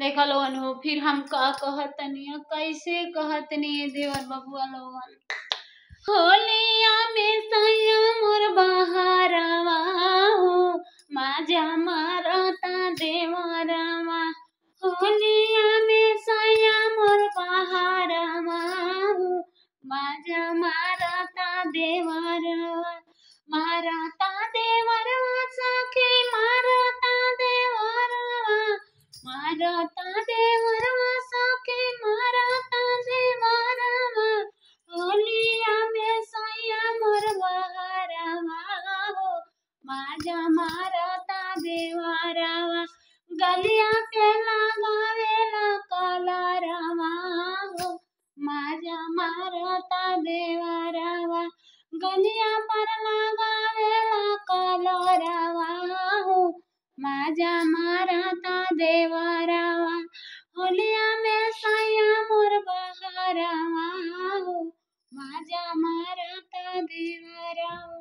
देखा लोगन हो फिर हम का कहतनी कैसे कहतनी देवर बबुआ लोगन होलिया में सैया मोर बहारवा हो माजा मारता देवरवा होलिया में सैया मोर बहारवा हो माजा मारता देवरवा मारा મારા તાજે વરવા સાકે મારા તાજે મારવા ઓલિયા મે સૈયા મરવા હારવા હો માજા મારા તાજે વારવા ગલિયા કે લગાવેલા કાલા રવા હો માજા મારા તાજે વારવા ગલિયા પર લગાવેલા કાલા રવા હો માજા મારા राजा महाराता देवारा